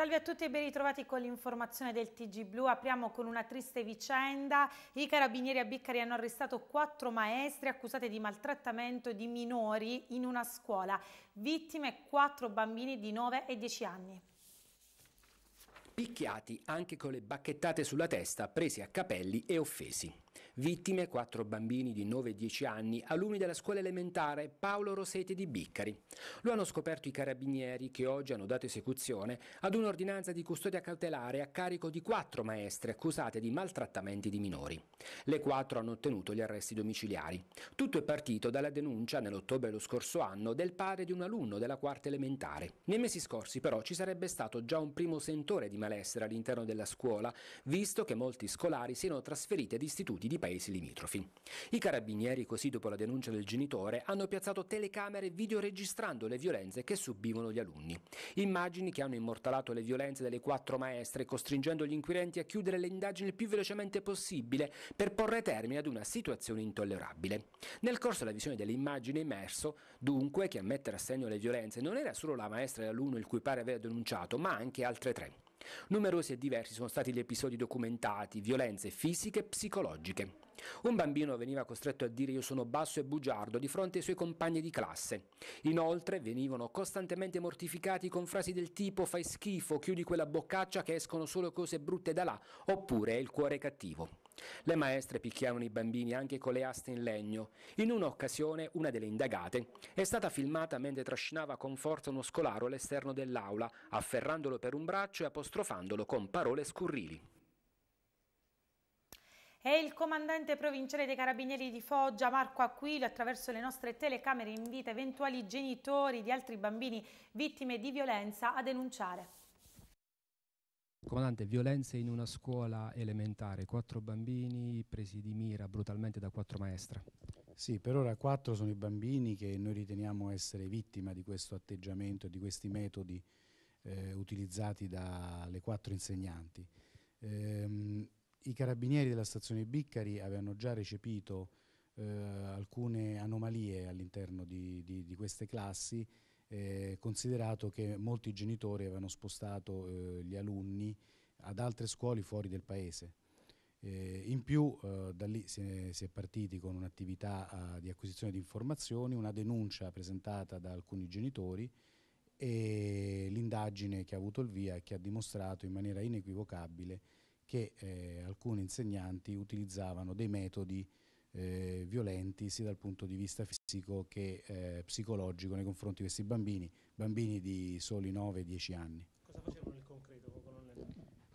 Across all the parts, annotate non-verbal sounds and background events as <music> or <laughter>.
Salve a tutti e ben ritrovati con l'informazione del TG Blu. Apriamo con una triste vicenda. I carabinieri a Biccari hanno arrestato quattro maestri accusati di maltrattamento di minori in una scuola. Vittime quattro bambini di 9 e 10 anni. Picchiati anche con le bacchettate sulla testa, presi a capelli e offesi. Vittime quattro bambini di 9 e 10 anni, alunni della scuola elementare Paolo Rosete di Biccari. Lo hanno scoperto i carabinieri che oggi hanno dato esecuzione ad un'ordinanza di custodia cautelare a carico di quattro maestre accusate di maltrattamenti di minori. Le quattro hanno ottenuto gli arresti domiciliari. Tutto è partito dalla denuncia nell'ottobre dello scorso anno del padre di un alunno della quarta elementare. Nei mesi scorsi però ci sarebbe stato già un primo sentore di malessere all'interno della scuola, visto che molti scolari siano trasferiti ad istituti di paese paesi limitrofi. I carabinieri, così dopo la denuncia del genitore, hanno piazzato telecamere videoregistrando le violenze che subivano gli alunni. Immagini che hanno immortalato le violenze delle quattro maestre, costringendo gli inquirenti a chiudere le indagini il più velocemente possibile per porre termine ad una situazione intollerabile. Nel corso della visione dell'immagine è emerso, dunque, che a mettere a segno le violenze non era solo la maestra e l'alunno il cui pare aveva denunciato, ma anche altre tre. Numerosi e diversi sono stati gli episodi documentati, violenze fisiche e psicologiche. Un bambino veniva costretto a dire io sono basso e bugiardo di fronte ai suoi compagni di classe. Inoltre venivano costantemente mortificati con frasi del tipo fai schifo, chiudi quella boccaccia che escono solo cose brutte da là, oppure il cuore cattivo. Le maestre picchiavano i bambini anche con le aste in legno. In un'occasione una delle indagate è stata filmata mentre trascinava con forza uno scolaro all'esterno dell'aula, afferrandolo per un braccio e apostrofandolo con parole scurrili. E il comandante provinciale dei Carabinieri di Foggia, Marco Aquilio, attraverso le nostre telecamere invita eventuali genitori di altri bambini vittime di violenza a denunciare. Comandante, violenze in una scuola elementare, quattro bambini presi di mira brutalmente da quattro maestre. Sì, per ora quattro sono i bambini che noi riteniamo essere vittima di questo atteggiamento e di questi metodi eh, utilizzati dalle quattro insegnanti. Ehm, I carabinieri della stazione Biccari avevano già recepito eh, alcune anomalie all'interno di, di, di queste classi eh, considerato che molti genitori avevano spostato eh, gli alunni ad altre scuole fuori del paese. Eh, in più eh, da lì si è, si è, partiti con un'attività ah, di acquisizione di informazioni, una denuncia presentata da alcuni genitori e l'indagine che ha avuto il via e che ha dimostrato in maniera inequivocabile che eh, alcuni insegnanti utilizzavano dei metodi eh, violenti sia dal punto di vista fisico che eh, psicologico nei confronti di questi bambini, bambini di soli 9-10 anni. Cosa facevano nel concreto?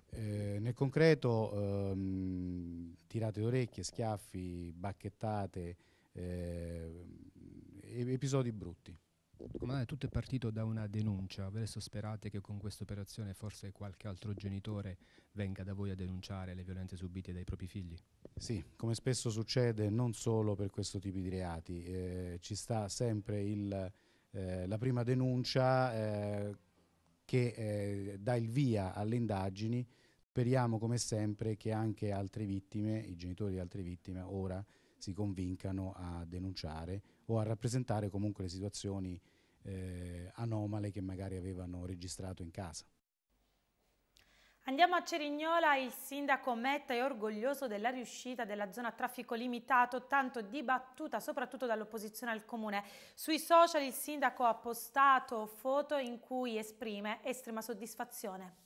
Eh, nel concreto ehm, tirate d'orecchie, schiaffi, bacchettate, eh, episodi brutti. Comandante, tutto è partito da una denuncia. Adesso sperate che con questa operazione forse qualche altro genitore venga da voi a denunciare le violenze subite dai propri figli? Sì, come spesso succede, non solo per questo tipo di reati. Eh, ci sta sempre il, eh, la prima denuncia eh, che eh, dà il via alle indagini. Speriamo, come sempre, che anche altre vittime, i genitori di altre vittime, ora si convincano a denunciare o a rappresentare comunque le situazioni eh, anomale che magari avevano registrato in casa. Andiamo a Cerignola, il sindaco Metta è orgoglioso della riuscita della zona a traffico limitato, tanto dibattuta soprattutto dall'opposizione al comune. Sui social il sindaco ha postato foto in cui esprime estrema soddisfazione.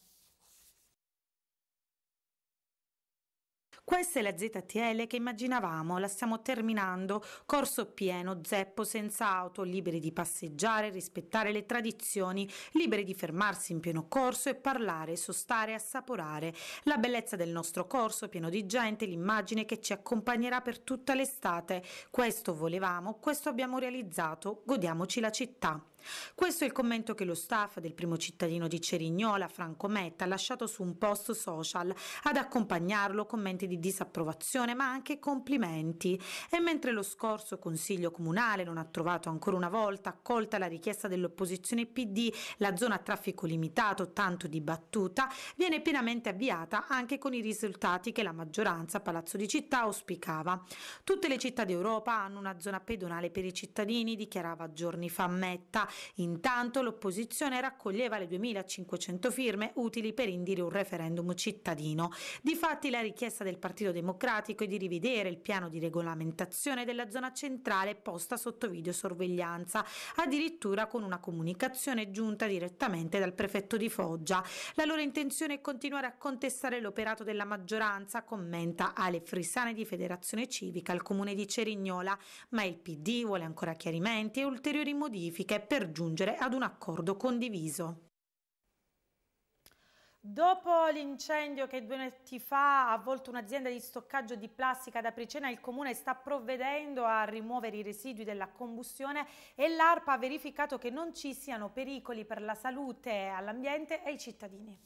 Questa è la ZTL che immaginavamo, la stiamo terminando, corso pieno, zeppo, senza auto, liberi di passeggiare, rispettare le tradizioni, liberi di fermarsi in pieno corso e parlare, sostare, assaporare. La bellezza del nostro corso pieno di gente, l'immagine che ci accompagnerà per tutta l'estate. Questo volevamo, questo abbiamo realizzato, godiamoci la città. Questo è il commento che lo staff del primo cittadino di Cerignola, Franco Metta, ha lasciato su un post social ad accompagnarlo commenti di disapprovazione ma anche complimenti. E mentre lo scorso Consiglio Comunale non ha trovato ancora una volta accolta la richiesta dell'opposizione PD, la zona a traffico limitato tanto dibattuta viene pienamente avviata anche con i risultati che la maggioranza a Palazzo di Città auspicava. Tutte le città d'Europa hanno una zona pedonale per i cittadini, dichiarava giorni fa Metta, Intanto l'opposizione raccoglieva le 2.500 firme utili per indire un referendum cittadino. Difatti la richiesta del Partito Democratico è di rivedere il piano di regolamentazione della zona centrale posta sotto videosorveglianza, addirittura con una comunicazione giunta direttamente dal prefetto di Foggia. La loro intenzione è continuare a contestare l'operato della maggioranza, commenta Ale Frisane di Federazione Civica al comune di Cerignola, ma il PD vuole ancora chiarimenti e ulteriori modifiche per per giungere ad un accordo condiviso. Dopo l'incendio che due mesi fa ha avvolto un'azienda di stoccaggio di plastica da Pricena, il Comune sta provvedendo a rimuovere i residui della combustione e l'ARPA ha verificato che non ci siano pericoli per la salute, all'ambiente e ai cittadini.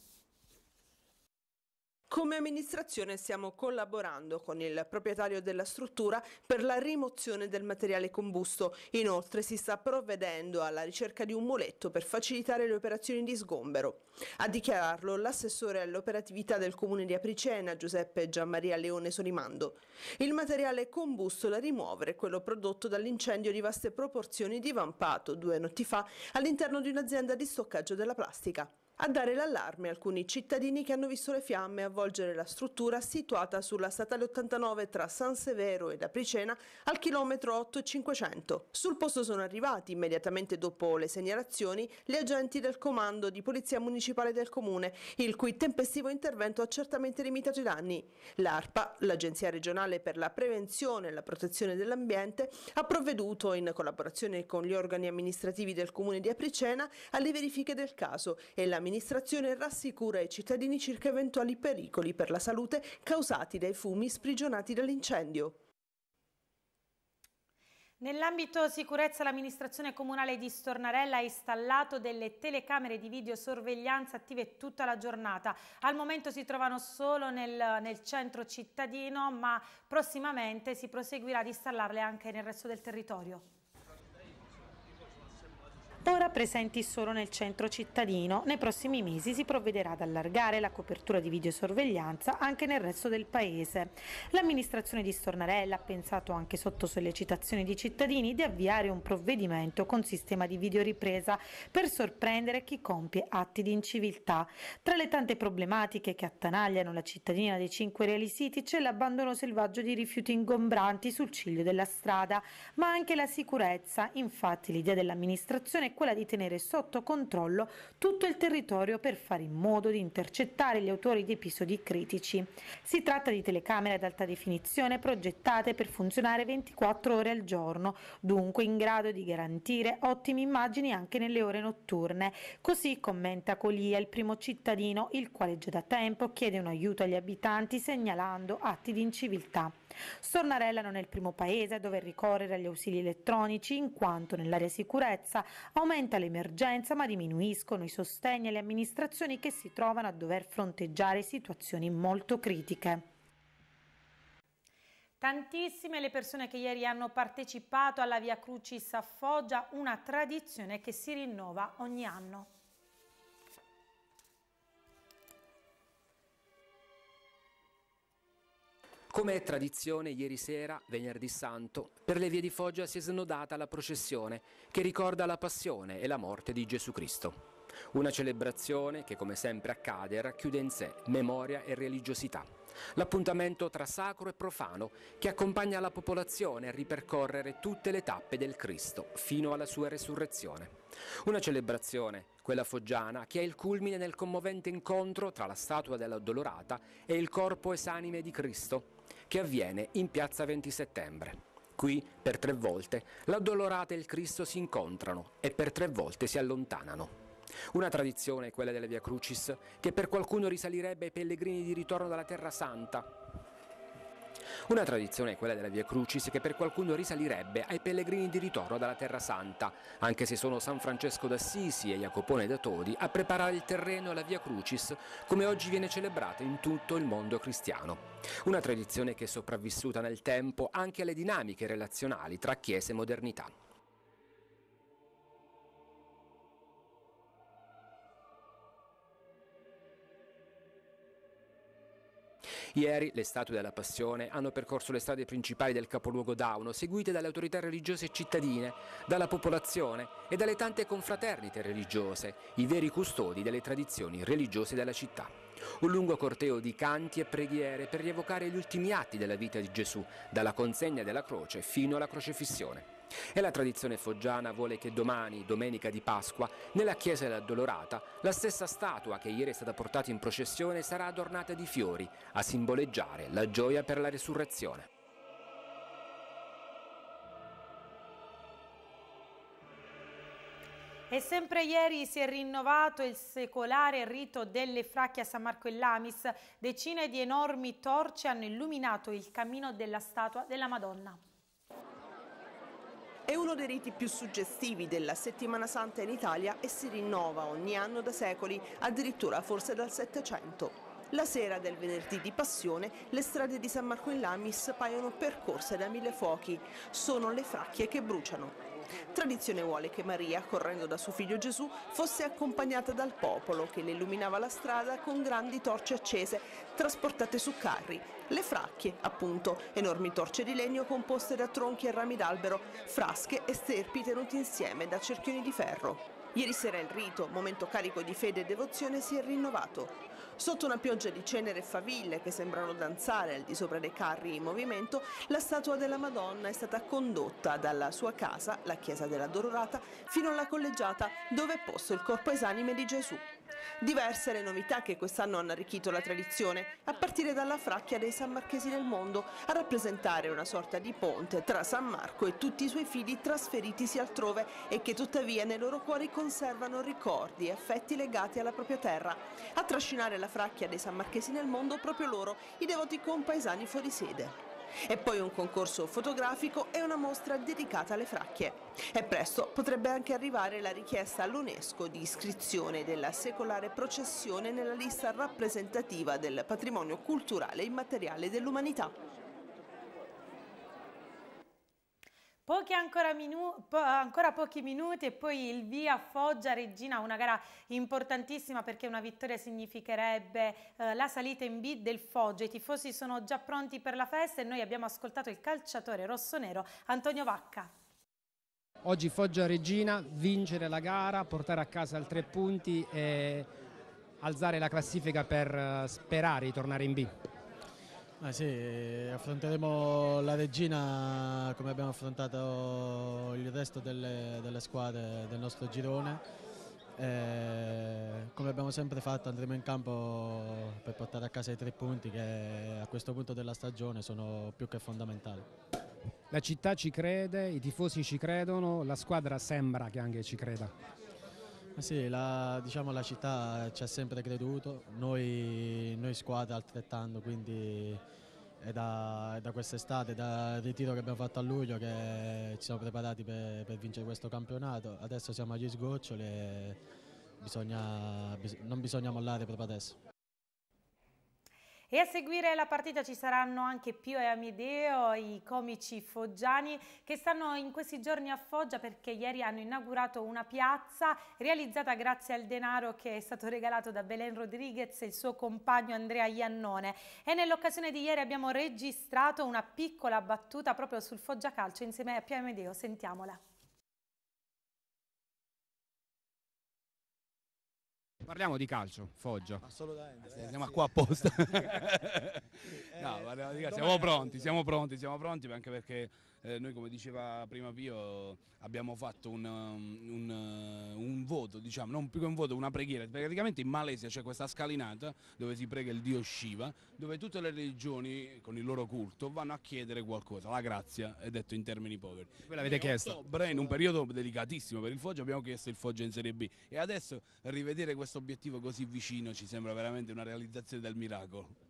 Come amministrazione stiamo collaborando con il proprietario della struttura per la rimozione del materiale combusto. Inoltre si sta provvedendo alla ricerca di un muletto per facilitare le operazioni di sgombero. A dichiararlo l'assessore all'operatività del comune di Apricena, Giuseppe Gianmaria Leone Solimando. Il materiale combusto da rimuovere è quello prodotto dall'incendio di vaste proporzioni divampato due notti fa all'interno di un'azienda di stoccaggio della plastica. A dare l'allarme alcuni cittadini che hanno visto le fiamme avvolgere la struttura situata sulla statale 89 tra San Severo e la al chilometro 8500. Sul posto sono arrivati, immediatamente dopo le segnalazioni, gli agenti del comando di polizia municipale del comune, il cui tempestivo intervento ha certamente limitato i danni. L'ARPA, l'Agenzia regionale per la prevenzione e la protezione dell'ambiente, ha provveduto, in collaborazione con gli organi amministrativi del comune di Apricena, alle verifiche del caso e la l'amministrazione rassicura i cittadini circa eventuali pericoli per la salute causati dai fumi sprigionati dall'incendio. Nell'ambito sicurezza l'amministrazione comunale di Stornarella ha installato delle telecamere di videosorveglianza attive tutta la giornata. Al momento si trovano solo nel, nel, centro cittadino ma prossimamente si proseguirà ad installarle anche nel resto del territorio ora presenti solo nel centro cittadino. Nei prossimi mesi si provvederà ad allargare la copertura di videosorveglianza anche nel resto del paese. L'amministrazione di Stornarella ha pensato anche sotto sollecitazione di cittadini di avviare un provvedimento con sistema di videoripresa per sorprendere chi compie atti di inciviltà. Tra le tante problematiche che attanagliano la cittadina dei Cinque Reali Siti c'è l'abbandono selvaggio di rifiuti ingombranti sul ciglio della strada, ma anche la sicurezza. Infatti l'idea dell'amministrazione è quella di tenere sotto controllo tutto il territorio per fare in modo di intercettare gli autori di episodi critici. Si tratta di telecamere ad alta definizione progettate per funzionare 24 ore al giorno, dunque in grado di garantire ottime immagini anche nelle ore notturne. Così commenta Colia, il primo cittadino, il quale già da tempo chiede un aiuto agli abitanti segnalando atti di inciviltà. Stornarella non è il primo paese a dover ricorrere agli ausili elettronici in quanto nell'area sicurezza aumenta l'emergenza ma diminuiscono i sostegni alle amministrazioni che si trovano a dover fronteggiare situazioni molto critiche. Tantissime le persone che ieri hanno partecipato alla Via Crucis a Foggia, una tradizione che si rinnova ogni anno. Come è tradizione, ieri sera, venerdì santo, per le vie di Foggia si è snodata la processione che ricorda la passione e la morte di Gesù Cristo. Una celebrazione che, come sempre accade, racchiude in sé memoria e religiosità. L'appuntamento tra sacro e profano che accompagna la popolazione a ripercorrere tutte le tappe del Cristo fino alla sua resurrezione. Una celebrazione, quella foggiana, che è il culmine nel commovente incontro tra la statua della Dolorata e il corpo esanime di Cristo, che avviene in piazza 20 settembre. Qui, per tre volte, la Dolorata e il Cristo si incontrano e per tre volte si allontanano. Una tradizione, quella delle Via Crucis, che per qualcuno risalirebbe ai pellegrini di ritorno dalla Terra Santa, una tradizione è quella della Via Crucis che per qualcuno risalirebbe ai pellegrini di ritorno dalla Terra Santa, anche se sono San Francesco d'Assisi e Jacopone da Todi a preparare il terreno alla Via Crucis come oggi viene celebrata in tutto il mondo cristiano. Una tradizione che è sopravvissuta nel tempo anche alle dinamiche relazionali tra Chiesa e modernità. Ieri le statue della Passione hanno percorso le strade principali del capoluogo Dauno, seguite dalle autorità religiose e cittadine, dalla popolazione e dalle tante confraternite religiose, i veri custodi delle tradizioni religiose della città. Un lungo corteo di canti e preghiere per rievocare gli ultimi atti della vita di Gesù, dalla consegna della croce fino alla crocefissione. E la tradizione foggiana vuole che domani, domenica di Pasqua, nella chiesa dell'Addolorata, la stessa statua che ieri è stata portata in processione sarà adornata di fiori, a simboleggiare la gioia per la resurrezione. E sempre ieri si è rinnovato il secolare rito delle fracche a San Marco e Lamis. Decine di enormi torce hanno illuminato il cammino della statua della Madonna. È uno dei riti più suggestivi della Settimana Santa in Italia e si rinnova ogni anno da secoli, addirittura forse dal Settecento. La sera del venerdì di Passione le strade di San Marco in Lamis paiono percorse da mille fuochi. Sono le fracchie che bruciano. Tradizione vuole che Maria, correndo da suo figlio Gesù, fosse accompagnata dal popolo che le illuminava la strada con grandi torce accese trasportate su carri. Le fracchie, appunto, enormi torce di legno composte da tronchi e rami d'albero, frasche e sterpi tenuti insieme da cerchioni di ferro. Ieri sera il rito, momento carico di fede e devozione, si è rinnovato. Sotto una pioggia di cenere e faville che sembrano danzare al di sopra dei carri in movimento, la statua della Madonna è stata condotta dalla sua casa, la chiesa della Dororata, fino alla collegiata dove è posto il corpo esanime di Gesù. Diverse le novità che quest'anno hanno arricchito la tradizione, a partire dalla fracchia dei San Marchesi del mondo, a rappresentare una sorta di ponte tra San Marco e tutti i suoi figli trasferitisi altrove e che tuttavia nei loro cuori conservano ricordi e affetti legati alla propria terra. A trascinare la fracchia dei San Marchesi nel mondo proprio loro, i devoti compaesani fuori sede. E poi un concorso fotografico e una mostra dedicata alle fracchie. E presto potrebbe anche arrivare la richiesta all'UNESCO di iscrizione della secolare processione nella lista rappresentativa del patrimonio culturale immateriale dell'umanità. Pochi ancora, minu- po- ancora, pochi minuti e poi il via Foggia Regina, una gara importantissima perché una vittoria significherebbe eh, la salita in B del Foggia. I tifosi sono già pronti per la festa e noi abbiamo ascoltato il calciatore rossonero Antonio Vacca. Oggi Foggia Regina, vincere la gara, portare a casa il tre punti e alzare la classifica per eh, sperare di tornare in B. Ah sì, affronteremo la Regina come abbiamo affrontato il resto delle, delle squadre del nostro girone. E eh, come abbiamo sempre fatto andremo in campo per portare a casa i tre punti che a questo punto della stagione sono più che fondamentali. La città ci crede, i tifosi ci credono, la squadra sembra che anche ci creda. Sì, la, diciamo, la città ci ha sempre creduto, noi, noi squadra altrettanto, quindi è da, da quest'estate, dal ritiro che abbiamo fatto a luglio che ci siamo preparati per, per vincere questo campionato, adesso siamo agli sgoccioli e bisogna, non bisogna mollare proprio adesso. E a seguire la partita ci saranno anche Pio e Amedeo, i comici foggiani che stanno in questi giorni a Foggia perché ieri hanno inaugurato una piazza realizzata grazie al denaro che è stato regalato da Belen Rodriguez e il suo compagno Andrea Iannone. E nell'occasione di ieri abbiamo registrato una piccola battuta proprio sul Foggia Calcio insieme a Pio e Amedeo, sentiamola. Parliamo di calcio, Foggia. Ah, assolutamente. Ragazzi. Eh, siamo qua apposta. <laughs> <laughs> no, parliamo di calcio. Eh, siamo pronti, siamo pronti, siamo pronti anche perché eh, noi come diceva prima Pio abbiamo fatto un, um, un, uh, un voto, diciamo, non più che un voto, una preghiera, praticamente in Malesia c'è questa scalinata dove si prega il dio Shiva, dove tutte le religioni con il loro culto vanno a chiedere qualcosa, la grazia, è detto in termini poveri. Ve l'avete chiesto? in un periodo delicatissimo per il Foggia abbiamo chiesto il Foggia in Serie B e adesso rivedere questo obiettivo così vicino ci sembra veramente una realizzazione del miracolo.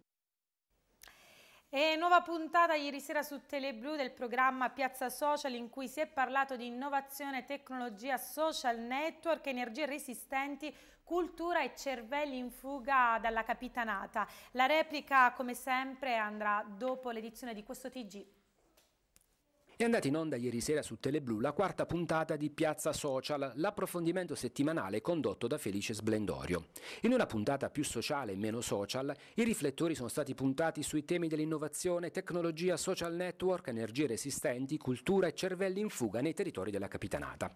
E nuova puntata ieri sera su Teleblu del programma Piazza Social in cui si è parlato di innovazione, tecnologia, social network, energie resistenti, cultura e cervelli in fuga dalla capitanata. La replica come sempre andrà dopo l'edizione di questo TG. È andata in onda ieri sera su Teleblu la quarta puntata di Piazza Social, l'approfondimento settimanale condotto da Felice Splendorio. In una puntata più sociale e meno social, i riflettori sono stati puntati sui temi dell'innovazione, tecnologia, social network, energie resistenti, cultura e cervelli in fuga nei territori della capitanata.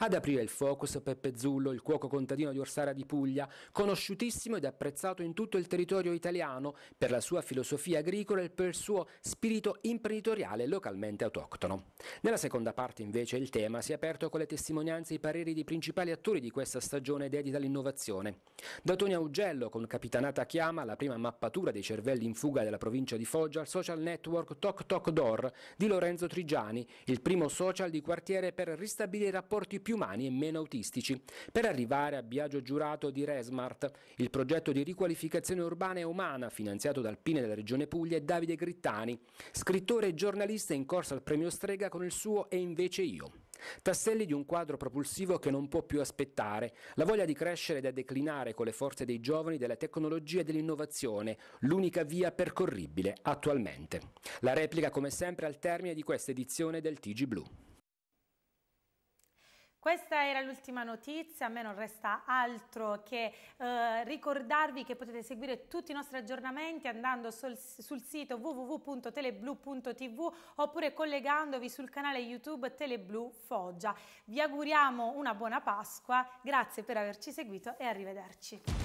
Ad aprire il focus Peppe Zullo, il cuoco contadino di Orsara di Puglia, conosciutissimo ed apprezzato in tutto il territorio italiano per la sua filosofia agricola e per il suo spirito imprenditoriale localmente autoctono portano. Nella seconda parte invece il tema si è aperto con le testimonianze e i pareri dei principali attori di questa stagione dedita all'innovazione. Da Toni Augello con Capitanata Chiama, la prima mappatura dei cervelli in fuga della provincia di Foggia, al social network Toc Toc Door di Lorenzo Trigiani, il primo social di quartiere per ristabilire rapporti più umani e meno autistici, per arrivare a Biagio Giurato di Resmart, il progetto di riqualificazione urbana e umana finanziato dal Pine della Regione Puglia e Davide Grittani, scrittore e giornalista in corsa al premio strega con il suo e invece io. Tasselli di un quadro propulsivo che non può più aspettare, la voglia di crescere e da declinare con le forze dei giovani della tecnologia e dell'innovazione, l'unica via percorribile attualmente. La replica come sempre al termine di questa edizione del TG Blue. Questa era l'ultima notizia, a me non resta altro che eh, ricordarvi che potete seguire tutti i nostri aggiornamenti andando sul, sul sito www.teleblu.tv oppure collegandovi sul canale YouTube Teleblu Foggia. Vi auguriamo una buona Pasqua, grazie per averci seguito e arrivederci.